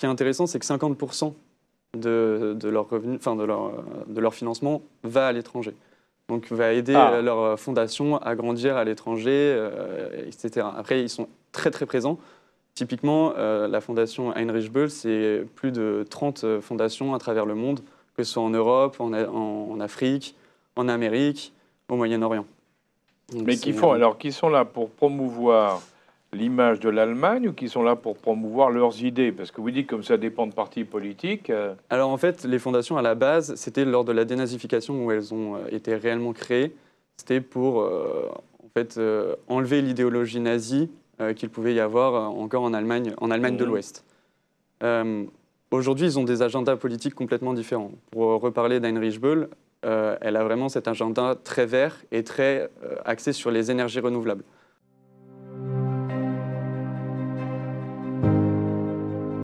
qui est intéressant, c'est que 50% de, de, leur revenu, enfin de leur, de leur financement va à l'étranger. Donc va aider ah. leur fondation à grandir à l'étranger, euh, etc. Après, ils sont très très présents. Typiquement, euh, la fondation Heinrich Böll, c'est plus de 30 euh, fondations à travers le monde, que ce soit en Europe, en, Afrique, en Amérique, au Moyen-Orient. Mais qui font alors, qui sont là pour promouvoir l'image de l'Allemagne ou qui sont là pour promouvoir leurs idées Parce que vous dites comme ça dépend de partis politiques. Euh. Alors en fait, les fondations à la base, c'était lors de la dénazification où elles ont euh, été réellement créées. C'était pour euh, en fait enlever l'idéologie nazie qu'il pouvait y avoir encore en Allemagne, en Allemagne de mmh. l'Ouest. Aujourd'hui, ils ont des agendas politiques complètement différents. Pour reparler d'Heinrich Böll, elle a vraiment cet agenda très vert et très axé sur les énergies renouvelables.